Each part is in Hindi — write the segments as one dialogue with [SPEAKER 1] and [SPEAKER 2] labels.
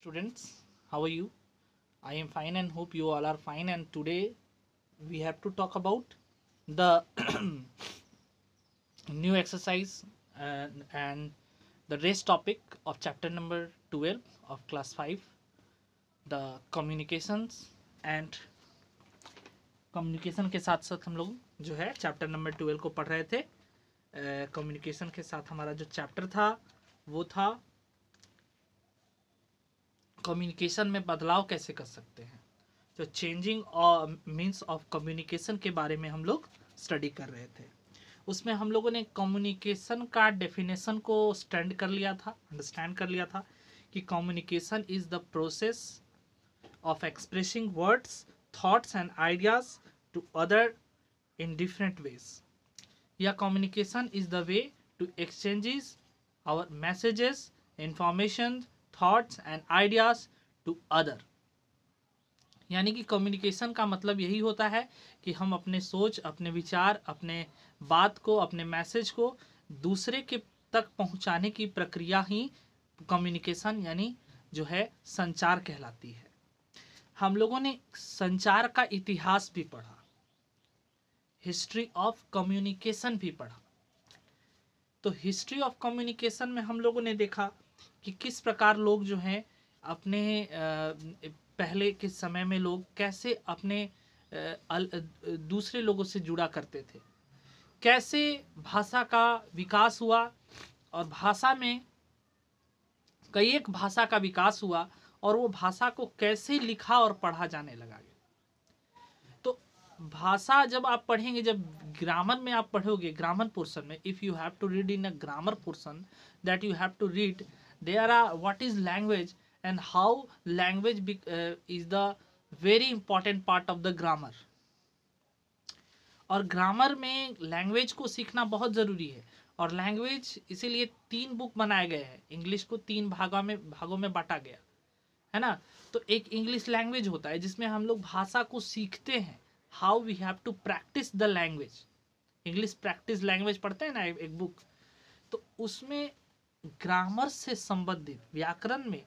[SPEAKER 1] students how are you i am fine and hope you all are fine and today we have to talk about the new exercise and, and the race topic of chapter number 12 of class 5 the communications and communication के साथ साथ हम लोग जो है चैप्टर नंबर ट्वेल्व को पढ़ रहे थे कम्युनिकेशन uh, के साथ हमारा जो चैप्टर था वो था कम्युनिकेशन में बदलाव कैसे कर सकते हैं जो चेंजिंग मीन्स ऑफ कम्युनिकेशन के बारे में हम लोग स्टडी कर रहे थे उसमें हम लोगों ने कम्युनिकेशन का डेफिनेशन को स्टैंड कर लिया था अंडरस्टैंड कर लिया था कि communication is the process of expressing words thoughts and ideas to other in different ways या communication is the way to exchanges our messages information thoughts and ideas to other यानी कि कम्युनिकेशन का मतलब यही होता है कि हम अपने सोच अपने विचार अपने बात को अपने मैसेज को दूसरे के तक पहुंचाने की प्रक्रिया ही कम्युनिकेशन यानी जो है संचार कहलाती है हम लोगों ने संचार का इतिहास भी पढ़ा हिस्ट्री ऑफ कम्युनिकेशन भी पढ़ा तो हिस्ट्री ऑफ कम्युनिकेशन में हम लोगों ने देखा कि किस प्रकार लोग जो हैं अपने पहले के समय में लोग कैसे अपने दूसरे लोगों से जुड़ा करते थे कैसे भाषा का विकास हुआ और भाषा में कई एक भाषा का विकास हुआ और वो भाषा को कैसे लिखा और पढ़ा जाने लगा तो भाषा जब आप पढ़ेंगे जब ग्रामर में आप पढ़ोगे ग्रामर पोर्सन में if you have to read in a grammar portion that you have to read there are uh, what is language and how language be, uh, is the very important part of the grammar और ग्रामर में लैंग्वेज को सीखना बहुत ज़रूरी है और लैंग्वेज इसीलिए तीन बुक बनाए गए हैं इंग्लिश को तीन भागों में भागों में बांटा गया है ना तो एक इंग्लिश लैंग्वेज होता है जिसमें हम लोग भाषा को सीखते हैं how we have to practise the language English practice language पढ़ते हैं ना एक बुक तो उसमें ग्रामर से संबंधित व्याकरण में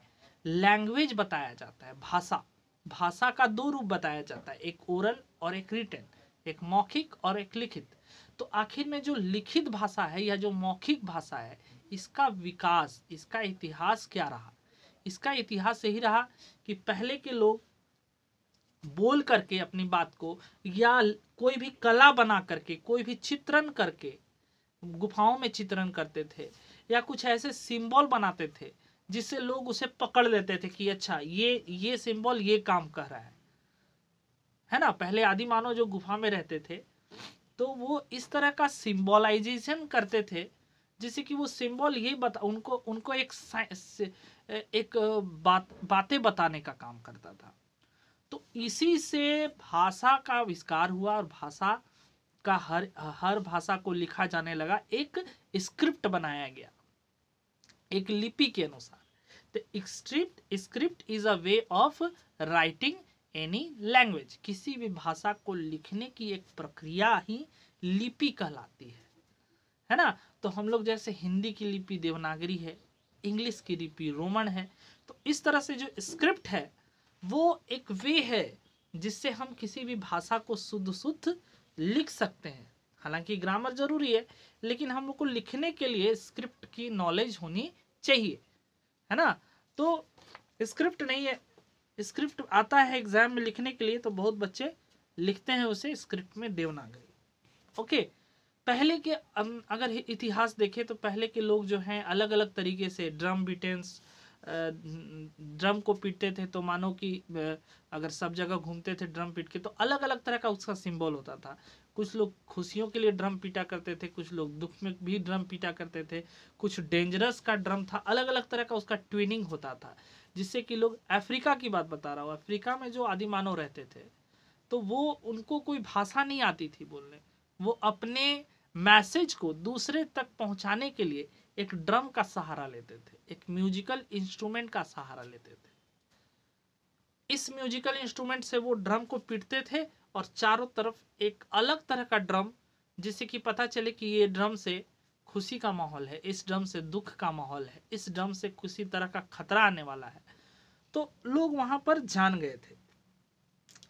[SPEAKER 1] लैंग्वेज बताया जाता है भाषा भाषा का दो रूप बताया जाता है एक ओरल और एक रिटर्न एक मौखिक और एक लिखित तो आखिर में जो लिखित भाषा है या जो मौखिक भाषा है इसका विकास इसका इतिहास क्या रहा इसका इतिहास यही रहा कि पहले के लोग बोल करके अपनी बात को या कोई भी कला बना करके कोई भी चित्रण करके गुफाओं में चित्रण करते थे या कुछ ऐसे सिंबल बनाते थे जिससे लोग उसे पकड़ लेते थे कि अच्छा ये ये सिंबल ये काम कर रहा है है ना पहले आदि मानव जो गुफा में रहते थे तो वो इस तरह का सिंबलाइजेशन करते थे जिससे कि वो सिंबल ये बता उनको उनको एक एक बात बातें बताने का काम करता था तो इसी से भाषा का आविष्कार हुआ और भाषा का हर हर भाषा को लिखा जाने लगा एक स्क्रिप्ट बनाया गया एक लिपि के अनुसार तो script script is a way of writing any language किसी भी भाषा को लिखने की एक प्रक्रिया ही लिपि कहलाती है है ना तो हम लोग जैसे हिंदी की लिपि देवनागरी है इंग्लिश की लिपि रोमन है तो इस तरह से जो स्क्रिप्ट है वो एक वे है जिससे हम किसी भी भाषा को शुद्ध शुद्ध लिख सकते हैं हालांकि ग्रामर जरूरी है लेकिन हम लोग को लिखने के लिए स्क्रिप्ट की नॉलेज होनी चाहिए है ना तो स्क्रिप्ट नहीं है स्क्रिप्ट आता है एग्जाम में लिखने के लिए तो बहुत बच्चे लिखते हैं उसे स्क्रिप्ट में देवनागरी ओके पहले के अगर इतिहास देखें तो पहले के लोग जो हैं अलग अलग तरीके से ड्रम बिटेंस ड्रम को पीटते थे तो मानो कि अगर सब जगह घूमते थे ड्रम पीट के तो अलग अलग तरह का उसका सिंबल होता था कुछ लोग खुशियों के लिए ड्रम पीटा करते थे कुछ लोग दुख में भी ड्रम पीटा करते थे कुछ डेंजरस का ड्रम था अलग अलग तरह का उसका ट्विनिंग होता था जिससे कि लोग अफ्रीका की बात बता रहा हूँ अफ्रीका में जो आदि मानव रहते थे तो वो उनको कोई भाषा नहीं आती थी बोलने वो अपने मैसेज को दूसरे तक पहुँचाने के लिए एक ड्रम का सहारा लेते थे एक म्यूजिकल इंस्ट्रूमेंट का सहारा लेते थे इस म्यूजिकल इंस्ट्रूमेंट से वो ड्रम को पीटते थे और चारों तरफ एक अलग तरह का ड्रम जिससे कि पता चले कि ये ड्रम से खुशी का माहौल है इस ड्रम से दुख का माहौल है इस ड्रम से किसी तरह का खतरा आने वाला है तो लोग वहां पर जान गए थे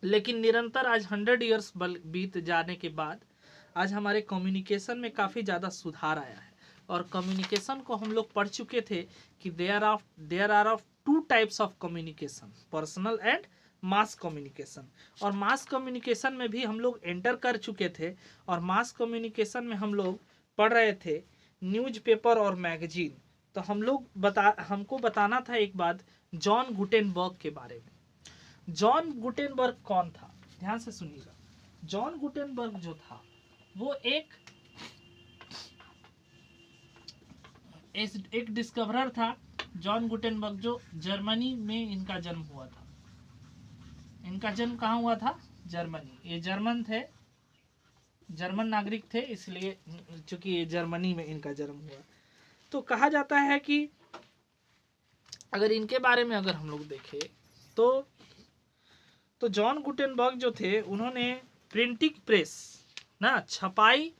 [SPEAKER 1] लेकिन निरंतर आज हंड्रेड ईयर्स बल बीत जाने के बाद आज हमारे कम्युनिकेशन में काफ़ी ज़्यादा सुधार आया है और कम्युनिकेशन को हम लोग पढ़ चुके थे कि there of there are of two types of communication personal and mass communication और मास कम्युनिकेशन में भी हम लोग एंटर कर चुके थे और मास कम्युनिकेशन में हम लोग पढ़ रहे थे न्यूज़पेपर और मैगजीन तो हम लोग बता हमको बताना था एक बात जॉन गुटेनबर्ग के बारे में जॉन गुटेनबर्ग कौन था ध्यान से सुनिएगा जॉन गुटेनबर्ग जो था वो एक एक डिस्कवरर था जॉन गुटेनबर्ग जो जर्मनी में इनका जन्म हुआ था इनका जन्म कहाँ हुआ था जर्मनी ये जर्मन थे जर्मन नागरिक थे इसलिए चूंकि ये जर्मनी में इनका जन्म हुआ तो कहा जाता है कि अगर इनके बारे में अगर हम लोग देखें तो तो जॉन गुटेनबर्ग जो थे उन्होंने प्रिंटिंग प्रेस ना छपाई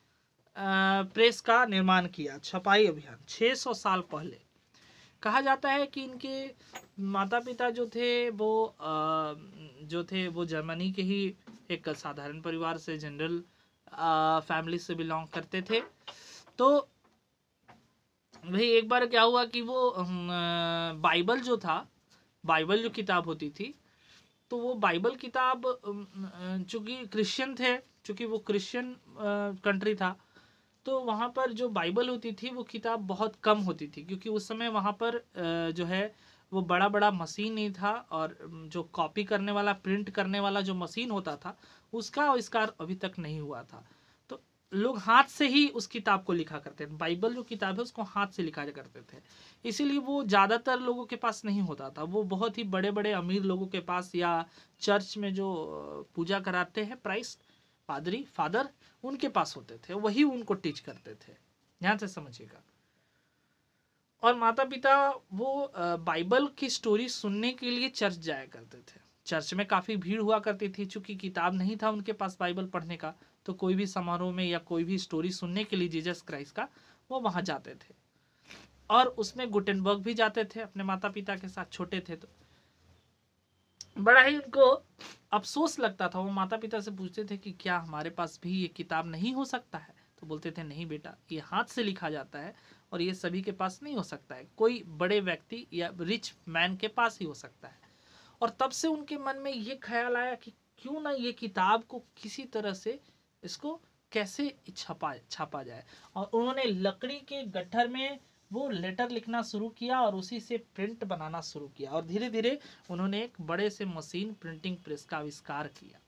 [SPEAKER 1] प्रेस का निर्माण किया छपाई अभियान 600 साल पहले कहा जाता है कि इनके माता पिता जो थे वो जो थे वो जर्मनी के ही एक साधारण परिवार से जनरल फैमिली से बिलोंग करते थे तो भाई एक बार क्या हुआ कि वो बाइबल जो था बाइबल जो किताब होती थी तो वो बाइबल किताब चूँकि क्रिश्चियन थे चूंकि वो क्रिश्चियन कंट्री था तो वहाँ पर जो बाइबल होती थी वो किताब बहुत कम होती थी क्योंकि उस समय वहाँ पर जो है वो बड़ा बड़ा मशीन नहीं था और जो कॉपी करने वाला प्रिंट करने वाला जो मशीन होता था उसका आविष्कार अभी तक नहीं हुआ था तो लोग हाथ से ही उस किताब को लिखा करते थे बाइबल जो किताब है उसको हाथ से लिखा करते थे इसीलिए वो ज़्यादातर लोगों के पास नहीं होता था वो बहुत ही बड़े बड़े अमीर लोगों के पास या चर्च में जो पूजा कराते हैं प्राइस पादरी फादर उनके पास होते थे वही उनको टीच करते थे ध्यान से समझिएगा और माता पिता वो बाइबल की स्टोरी सुनने के लिए चर्च जाया करते थे चर्च में काफ़ी भीड़ हुआ करती थी चूंकि किताब नहीं था उनके पास बाइबल पढ़ने का तो कोई भी समारोह में या कोई भी स्टोरी सुनने के लिए जीजस क्राइस्ट का वो वहां जाते थे और उसमें गुटेनबर्ग भी जाते थे अपने माता पिता के साथ छोटे थे तो बड़ा ही उनको अफसोस लगता था वो माता पिता से पूछते थे कि क्या हमारे पास भी ये किताब नहीं हो सकता है तो बोलते थे नहीं बेटा ये हाथ से लिखा जाता है और ये सभी के पास नहीं हो सकता है कोई बड़े व्यक्ति या रिच मैन के पास ही हो सकता है और तब से उनके मन में ये ख्याल आया कि क्यों ना ये किताब को किसी तरह से इसको कैसे छपा छापा जाए और उन्होंने लकड़ी के गट्ठर में वो लेटर लिखना शुरू किया और उसी से प्रिंट बनाना शुरू किया और धीरे धीरे उन्होंने एक बड़े से मशीन प्रिंटिंग प्रेस का आविष्कार किया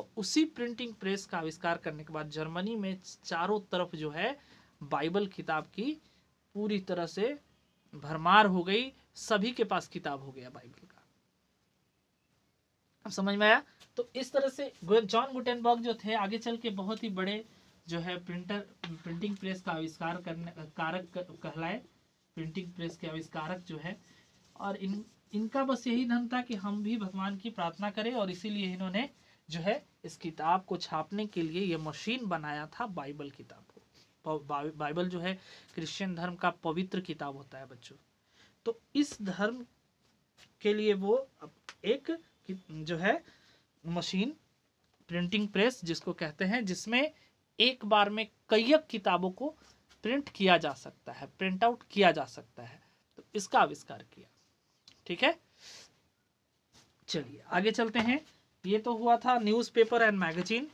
[SPEAKER 1] और उसी प्रिंटिंग प्रेस का आविष्कार करने के बाद जर्मनी में चारों तरफ जो है बाइबल किताब की पूरी तरह से भरमार हो गई सभी के पास किताब हो गया बाइबल का अब समझ में आया तो इस तरह से जॉन गुटेनबर्ग जो थे आगे चल के बहुत ही बड़े जो है प्रिंटर प्रिंटिंग प्रेस का आविष्कार करने कारक कहलाए प्रिंटिंग प्रेस के आविष्कारक जो है और इन इनका बस यही धन था कि हम भी भगवान की प्रार्थना करें और इसीलिए इन्होंने जो है इस किताब को छापने के लिए ये मशीन बनाया था बाइबल किताब को बाइबल जो है क्रिश्चियन धर्म का पवित्र किताब होता है बच्चों तो इस धर्म के लिए वो एक जो है मशीन प्रिंटिंग प्रेस जिसको कहते हैं जिसमें एक बार में कई किताबों को प्रिंट किया जा सकता है प्रिंट आउट किया जा सकता है तो इसका आविष्कार किया ठीक है चलिए आगे चलते हैं ये तो हुआ था न्यूज़पेपर एंड मैगजीन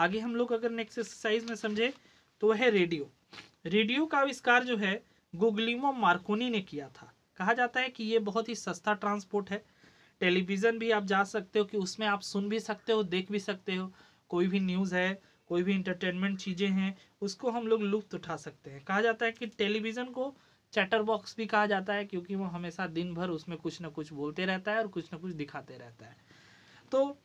[SPEAKER 1] आगे हम लोग अगर नेक्स्ट एक्सरसाइज में समझे तो वह है रेडियो रेडियो का आविष्कार जो है गुगलिमो मार्कोनी ने किया था कहा जाता है कि ये बहुत ही सस्ता ट्रांसपोर्ट है टेलीविज़न भी आप जा सकते हो कि उसमें आप सुन भी सकते हो देख भी सकते हो कोई भी न्यूज़ है कोई भी इंटरटेनमेंट चीज़ें हैं उसको हम लोग लुप्त उठा सकते हैं कहा जाता है कि टेलीविज़न को चैटर बॉक्स भी कहा जाता है क्योंकि वो हमेशा दिन भर उसमें कुछ ना कुछ बोलते रहता है और कुछ ना कुछ दिखाते रहता है तो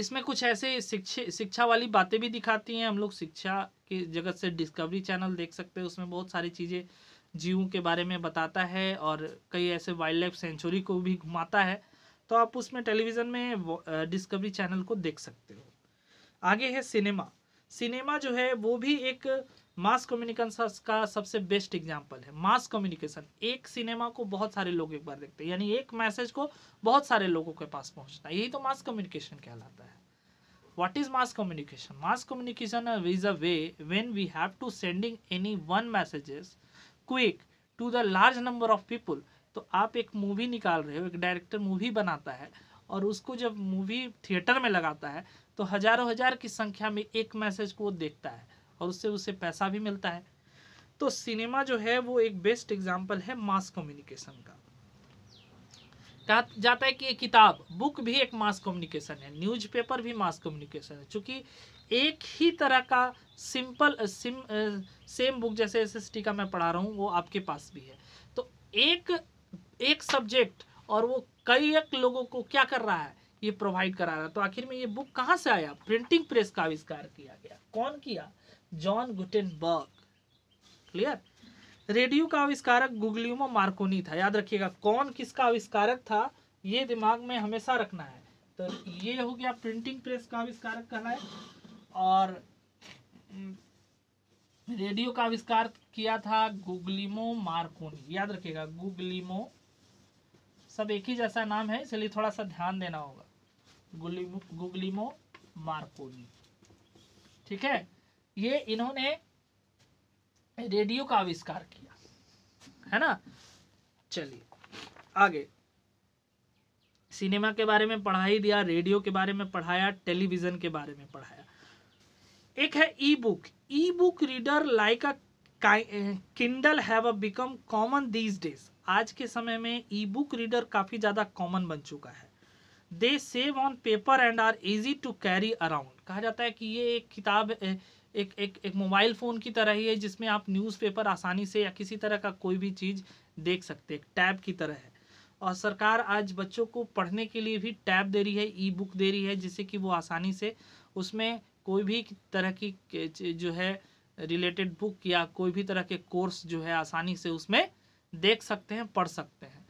[SPEAKER 1] इसमें कुछ ऐसे शिक्षे शिक्षा वाली बातें भी दिखाती हैं हम लोग शिक्षा की जगत से डिस्कवरी चैनल देख सकते हैं उसमें बहुत सारी चीज़ें जीवों के बारे में बताता है और कई ऐसे वाइल्ड लाइफ सेंचुरी को भी घुमाता है तो आप उसमें टेलीविज़न में डिस्कवरी चैनल को देख सकते हो आगे है सिनेमा सिनेमा जो है वो भी एक मास कम्युनिकेशन का सबसे बेस्ट एग्जाम्पल है मास कम्युनिकेशन एक सिनेमा को बहुत सारे लोग एक बार देखते हैं यानी एक मैसेज को बहुत सारे लोगों के पास पहुंचता है यही तो मास कम्युनिकेशन कहलाता है what is mass communication mass communication is a way when we have to sending any one messages quick to the large number of people तो आप एक मूवी निकाल रहे हो एक डायरेक्टर मूवी बनाता है और उसको जब मूवी थिएटर में लगाता है तो हजारों हजार की संख्या में एक मैसेज को देखता है और उससे उसे पैसा भी मिलता है तो सिनेमा जो है वो एक बेस्ट एग्जाम्पल है मास कम्युनिकेशन का कहा जाता है कि ये किताब बुक भी एक मास कम्युनिकेशन है न्यूज़पेपर भी मास कम्युनिकेशन है चूंकि एक ही तरह का सिंपल सिम सेम बुक जैसे एस का मैं पढ़ा रहा हूँ वो आपके पास भी है तो एक एक सब्जेक्ट और वो कई एक लोगों को क्या कर रहा है ये प्रोवाइड करा रहा तो आखिर में ये बुक कहाँ से आया प्रिंटिंग प्रेस का आविष्कार किया गया कौन किया जॉन गुटेनबर्ग क्लियर रेडियो का आविष्कारक गुगलियोमो मार्कोनी था याद रखिएगा कौन किसका आविष्कारक था ये दिमाग में हमेशा रखना है तो ये हो गया प्रिंटिंग प्रेस का आविष्कारक है और हम्म, रेडियो का आविष्कार किया था गुगलिमो मार्कोनी याद रखिएगा गुगलिमो सब एक ही जैसा नाम है इसलिए थोड़ा सा ध्यान देना होगा गुगलिमो मार्कोनी ठीक है ये इन्होंने रेडियो का आविष्कार किया है ना चलिए आगे सिनेमा के बारे में पढ़ाई दिया रेडियो के बारे में पढ़ाया टेलीविज़न के बारे में पढ़ाया एक है e book e book reader like a Kindle have become common these days आज के समय में ई बुक रीडर काफ़ी ज़्यादा कॉमन बन चुका है they save on paper and are easy to carry around कहा जाता है कि ये एक किताब एक एक एक मोबाइल फ़ोन की तरह ही है जिसमें आप न्यूज़पेपर आसानी से या किसी तरह का कोई भी चीज़ देख सकते हैं टैब की तरह है और सरकार आज बच्चों को पढ़ने के लिए भी टैब दे रही है ई बुक दे रही है जिससे कि वो आसानी से उसमें कोई भी तरह की जो है रिलेटेड बुक या कोई भी तरह के कोर्स जो है आसानी से उसमें देख सकते हैं पढ़ सकते हैं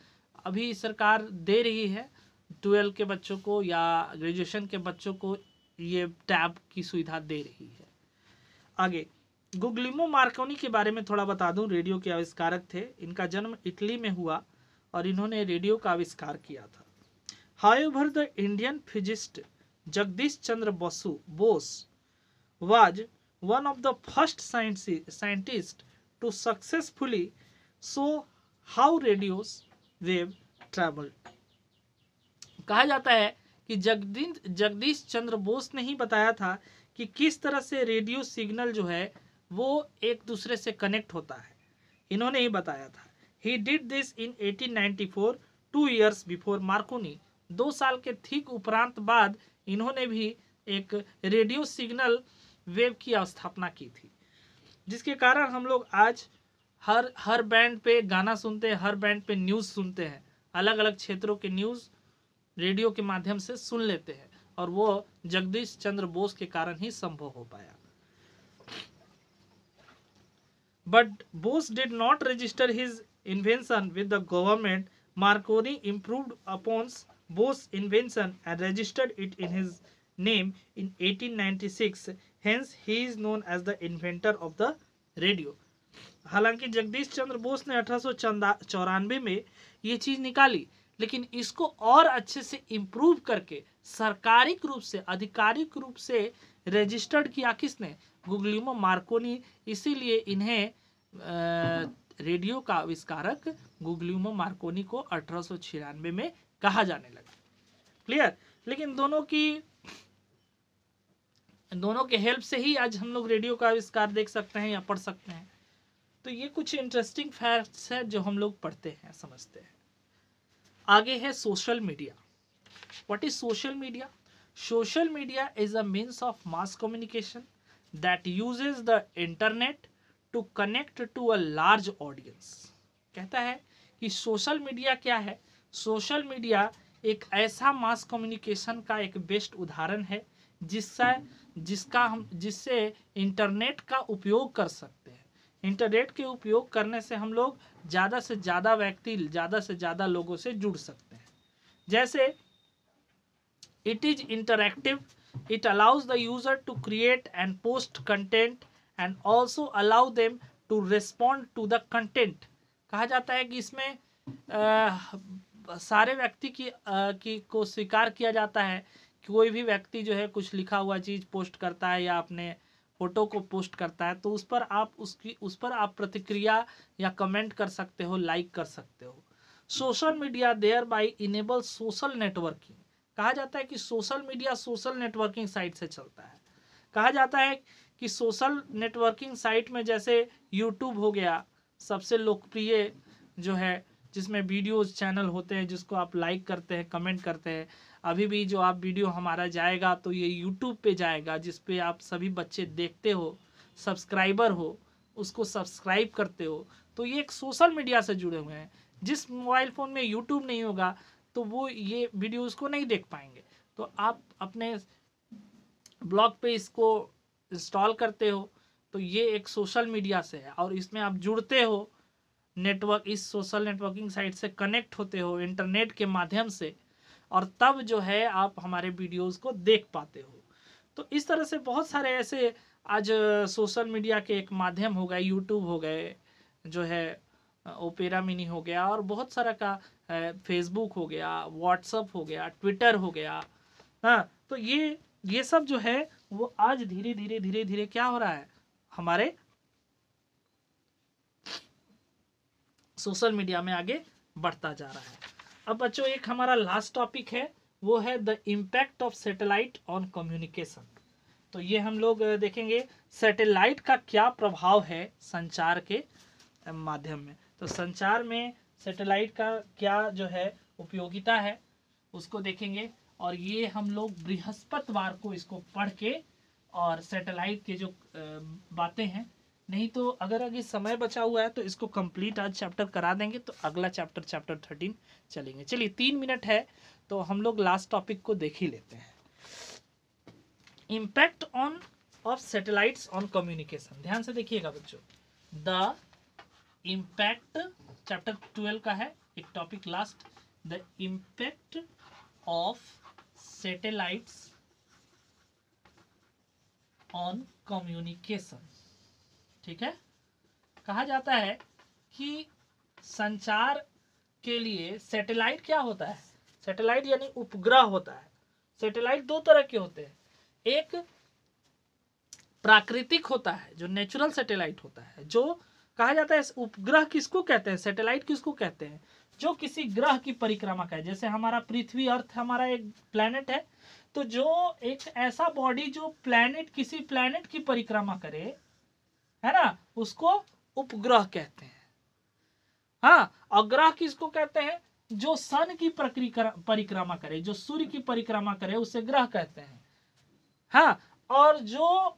[SPEAKER 1] अभी सरकार दे रही है ट्वेल्व के बच्चों को या ग्रेजुएशन के बच्चों को ये टैब की सुविधा दे रही है आगे गुगलिमो मार्कोनी के बारे में थोड़ा बता दूं रेडियो के आविष्कारक थे इनका जन्म इटली में हुआ और इन्होंने रेडियो का आविष्कार किया था however the Indian physicist Jagdish Chandra Basu Bose was one of the first scientist to successfully show how radios wave travelled कहा जाता है कि जगदीन जगदीश चंद्र बोस ने ही बताया था कि किस तरह से रेडियो सिग्नल जो है वो एक दूसरे से कनेक्ट होता है इन्होंने ही बताया था he did this in 1894 two years before Marconi दो साल के ठीक उपरांत बाद इन्होंने भी एक रेडियो सिग्नल वेव की स्थापना की थी जिसके कारण हम लोग आज हर हर बैंड पे गाना सुनते हैं हर बैंड पे न्यूज़ सुनते हैं अलग अलग क्षेत्रों के न्यूज़ रेडियो के माध्यम से सुन लेते हैं और वो जगदीश चंद्र बोस के कारण ही संभव हो पाया but Bose did not register his invention with the government Marconi improve upon Bose invention and registered it in his name in 1896 hence he is known as the inventor of the radio हालांकि जगदीश चंद्र बोस ने अठारह में ये चीज़ निकाली लेकिन इसको और अच्छे से इम्प्रूव करके सरकारिक रूप से आधिकारिक रूप से रजिस्टर्ड किया किसने गुगलिमो मार्कोनी इसीलिए इन्हें रेडियो का आविष्कारक गुगलिमो मार्कोनी को अठारह में कहा जाने लगा क्लियर लेकिन दोनों की दोनों के हेल्प से ही आज हम लोग रेडियो का आविष्कार देख सकते हैं या पढ़ सकते हैं तो ये कुछ इंटरेस्टिंग फैक्ट्स है जो हम लोग पढ़ते हैं समझते हैं आगे है social media what is social media social media is a means of mass communication that uses the internet to connect to a large audience कहता है कि सोशल मीडिया क्या है सोशल मीडिया एक ऐसा मास कम्युनिकेशन का एक बेस्ट उदाहरण है जिससे जिसका हम जिससे इंटरनेट का उपयोग कर सकते हैं इंटरनेट के उपयोग करने से हम लोग ज़्यादा से ज़्यादा व्यक्ति ज़्यादा से ज़्यादा लोगों से जुड़ सकते हैं जैसे it is interactive it allows the user to create and post content and also allow them to respond to the content कहा जाता है कि इसमें आ, सारे व्यक्ति की, आ, की को स्वीकार किया जाता है कि कोई भी व्यक्ति जो है कुछ लिखा हुआ चीज़ पोस्ट करता है या अपने फ़ोटो को पोस्ट करता है तो उस पर आप उसकी उस पर आप प्रतिक्रिया या कमेंट कर सकते हो लाइक कर सकते हो social media thereby enable social networking कहा जाता है कि social media social networking site से चलता है कहा जाता है कि सोशल नेटवर्किंग साइट में जैसे यूट्यूब हो गया सबसे लोकप्रिय जो है जिसमें वीडियोज चैनल होते हैं जिसको आप लाइक करते हैं कमेंट करते हैं अभी भी जो आप वीडियो हमारा जाएगा तो ये यूट्यूब पे जाएगा जिस पे आप सभी बच्चे देखते हो सब्सक्राइबर हो उसको सब्सक्राइब करते हो तो ये एक सोशल मीडिया से जुड़े हुए हैं जिस मोबाइल फ़ोन में यूट्यूब नहीं होगा तो वो ये वीडियो उसको नहीं देख पाएंगे तो आप अपने ब्लॉग पे इसको इंस्टॉल करते हो तो ये एक सोशल मीडिया से है और इसमें आप जुड़ते हो नेटवर्क इस सोशल नेटवर्किंग साइट से कनेक्ट होते हो इंटरनेट के माध्यम से और तब जो है आप हमारे वीडियोस को देख पाते हो तो इस तरह से बहुत सारे ऐसे आज सोशल मीडिया के एक माध्यम हो गए यूट्यूब हो गए जो है ओपेरा मिनी हो गया और बहुत सारा का फेसबुक हो गया व्हाट्सअप हो गया ट्विटर हो गया हाँ तो ये ये सब जो है वो आज धीरे धीरे धीरे धीरे क्या हो रहा है हमारे सोशल मीडिया में आगे बढ़ता जा रहा है अब बच्चों एक हमारा लास्ट टॉपिक है वो है the impact of satellite on communication तो ये हम लोग देखेंगे सैटेलाइट का क्या प्रभाव है संचार के माध्यम में तो संचार में सैटेलाइट का क्या जो है उपयोगिता है उसको देखेंगे और ये हम लोग बृहस्पतिवार को इसको पढ़ के और सैटेलाइट के जो बातें हैं नहीं तो अगर अभी समय बचा हुआ है तो इसको कंप्लीट आज चैप्टर करा देंगे तो अगला चैप्टर चैप्टर थर्टीन चलेंगे चलिए तीन मिनट है तो हम लोग लास्ट टॉपिक को देख ही लेते हैं impact on of satellites on communication ध्यान से देखिएगा बच्चों द इम्पैक्ट चैप्टर ट्वेल्व का है एक topic last the impact of satellites on communication ठीक है कहा जाता है कि संचार के लिए सैटेलाइट क्या होता है सैटेलाइट यानी उपग्रह होता है सैटेलाइट दो तरह के होते हैं एक प्राकृतिक होता है जो नेचुरल सैटेलाइट होता है जो कहा जाता है उपग्रह किसको कहते हैं सैटेलाइट किसको कहते हैं जो किसी ग्रह की परिक्रमा का है जैसे हमारा पृथ्वी अर्थ हमारा एक प्लैनेट है तो जो एक ऐसा बॉडी जो प्लैनेट किसी प्लैनेट की परिक्रमा करे है ना उसको उपग्रह कहते हैं हाँ अग्रह किसको कहते हैं जो सन की परिक्रमा करे जो सूर्य की परिक्रमा करे उसे ग्रह कहते हैं हाँ और जो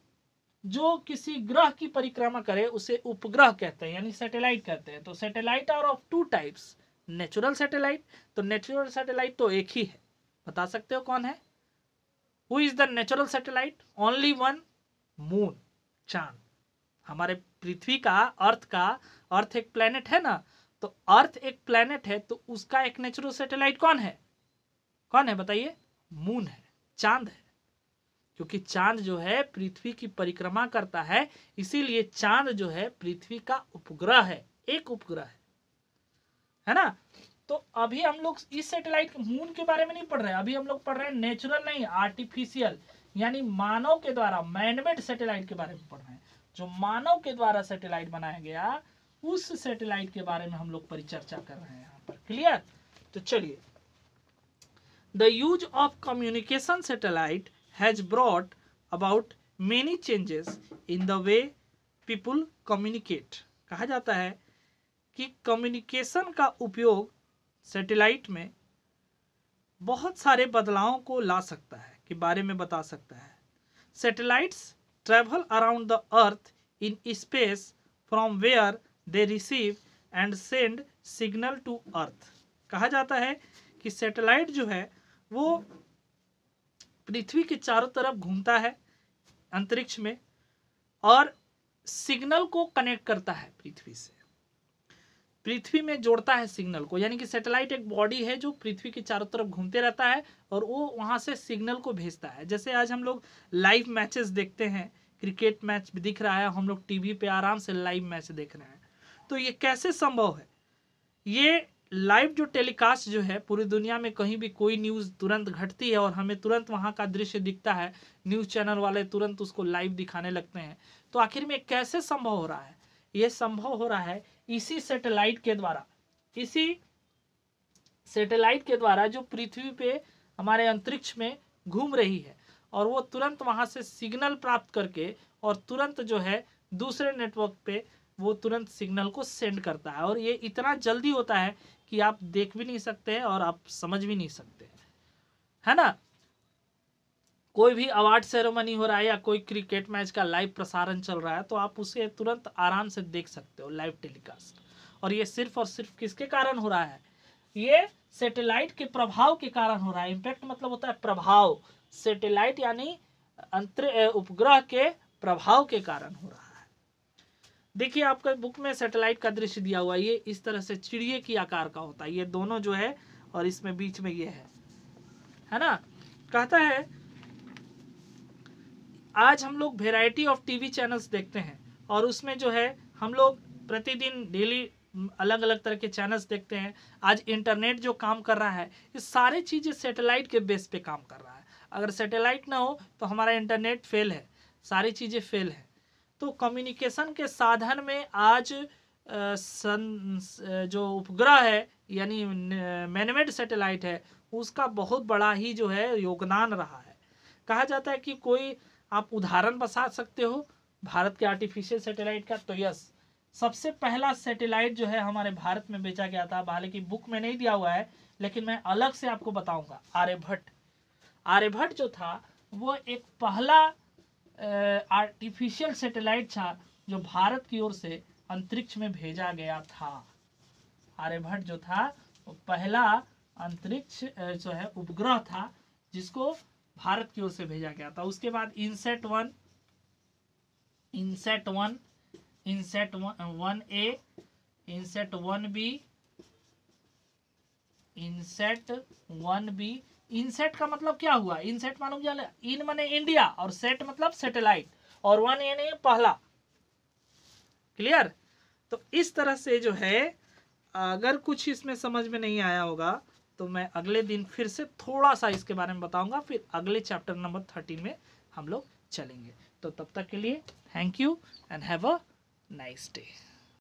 [SPEAKER 1] जो किसी ग्रह की परिक्रमा करे उसे उपग्रह कहते हैं यानी सैटेलाइट कहते हैं तो satellite are of two types natural satellite तो नेचुरल सैटेलाइट तो एक ही है बता सकते हो कौन है who is the natural satellite only one moon चांद हमारे पृथ्वी का अर्थ का अर्थ एक प्लेनेट है ना तो अर्थ एक प्लेनेट है तो उसका एक नेचुरल सैटेलाइट कौन है कौन है बताइए मून है चांद है क्योंकि चांद जो है पृथ्वी की परिक्रमा करता है इसीलिए चांद जो है पृथ्वी का उपग्रह है एक उपग्रह है है ना तो अभी हम लोग इस सैटेलाइट मून के बारे में नहीं पढ़ रहे अभी हम लोग पढ़ रहे हैं नेचुरल नहीं आर्टिफिशियल यानी मानव के द्वारा मैनमेड सैटेलाइट के बारे में पढ़ रहे हैं जो मानव के द्वारा सैटेलाइट बनाया गया उस सैटेलाइट के बारे में हम लोग परिचर्चा कर रहे हैं यहाँ पर क्लियर तो चलिए the use of communication satellite has brought about many changes in the way people communicate कहा जाता है कि कम्युनिकेशन का उपयोग सैटेलाइट में बहुत सारे बदलावों को ला सकता है के बारे में बता सकता है satellites travel around the earth in space from where they receive and send signal to earth कहा जाता है कि सैटेलाइट जो है वो पृथ्वी के चारों तरफ घूमता है अंतरिक्ष में और सिग्नल को कनेक्ट करता है पृथ्वी से पृथ्वी में जोड़ता है सिग्नल को यानी कि सैटेलाइट एक बॉडी है जो पृथ्वी के चारों तरफ घूमते रहता है और वो वहाँ से सिग्नल को भेजता है जैसे आज हम लोग लाइव मैचेस देखते हैं क्रिकेट मैच दिख रहा है हम लोग टीवी पे आराम से लाइव मैच देख रहे हैं तो ये कैसे संभव है ये लाइव जो टेलीकास्ट जो है पूरी दुनिया में कहीं भी कोई न्यूज़ तुरंत घटती है और हमें तुरंत वहाँ का दृश्य दिखता है न्यूज़ चैनल वाले तुरंत उसको लाइव दिखाने लगते हैं तो आखिर में कैसे संभव हो रहा है ये संभव हो रहा है इसी सैटेलाइट के द्वारा इसी सैटेलाइट के द्वारा जो पृथ्वी पे हमारे अंतरिक्ष में घूम रही है और वो तुरंत वहाँ से सिग्नल प्राप्त करके और तुरंत जो है दूसरे नेटवर्क पे वो तुरंत सिग्नल को सेंड करता है और ये इतना जल्दी होता है कि आप देख भी नहीं सकते हैं और आप समझ भी नहीं सकते है ना कोई भी अवार्ड सेरेमनी हो रहा है या कोई क्रिकेट मैच का लाइव प्रसारण चल रहा है तो आप उसे तुरंत आराम से देख सकते हो लाइव टेलीकास्ट और ये सिर्फ और सिर्फ किसके कारण हो रहा है ये सैटेलाइट के प्रभाव के कारण हो रहा है इम्पैक्ट मतलब होता है प्रभाव सैटेलाइट यानी अंतर उपग्रह के प्रभाव के कारण हो रहा है देखिए आपका बुक में सैटेलाइट का दृश्य दिया हुआ है ये इस तरह से चिड़िए की आकार का होता है ये दोनों जो है और इसमें बीच में ये है है ना कहता है आज हम लोग वेराइटी ऑफ टीवी चैनल्स देखते हैं और उसमें जो है हम लोग प्रतिदिन डेली अलग अलग तरह के चैनल्स देखते हैं आज इंटरनेट जो काम कर रहा है ये सारे चीज़ें सेटेलाइट के बेस पे काम कर रहा है अगर सेटेलाइट ना हो तो हमारा इंटरनेट फेल है सारी चीज़ें फेल हैं तो कम्युनिकेशन के साधन में आज सन जो उपग्रह है यानी मैनमेड सेटेलाइट है उसका बहुत बड़ा ही जो है योगदान रहा है कहा जाता है कि कोई आप उदाहरण बता सकते हो भारत के आर्टिफिशियल सैटेलाइट का तो यस सबसे पहला सैटेलाइट जो है हमारे भारत में बेचा गया था हालांकि बुक में नहीं दिया हुआ है लेकिन मैं अलग से आपको बताऊंगा आर्यभट्ट आर्यभट्ट जो था वो एक पहला आर्टिफिशियल सैटेलाइट था जो भारत की ओर से अंतरिक्ष में भेजा गया था आर्यभट्ट जो था वो पहला अंतरिक्ष जो है उपग्रह था जिसको भारत की ओर से भेजा गया था उसके बाद INSAT one INSAT one INSAT one A INSAT one B INSAT one B INSAT का मतलब क्या हुआ इनसेट मालूम जाना इन माने इंडिया और सेट मतलब सेटेलाइट और वन ए नहीं पहला क्लियर तो इस तरह से जो है अगर कुछ इसमें समझ में नहीं आया होगा तो मैं अगले दिन फिर से थोड़ा सा इसके बारे में बताऊंगा फिर अगले चैप्टर नंबर थर्टी में हम लोग चलेंगे तो तब तक के लिए thank you and have a nice day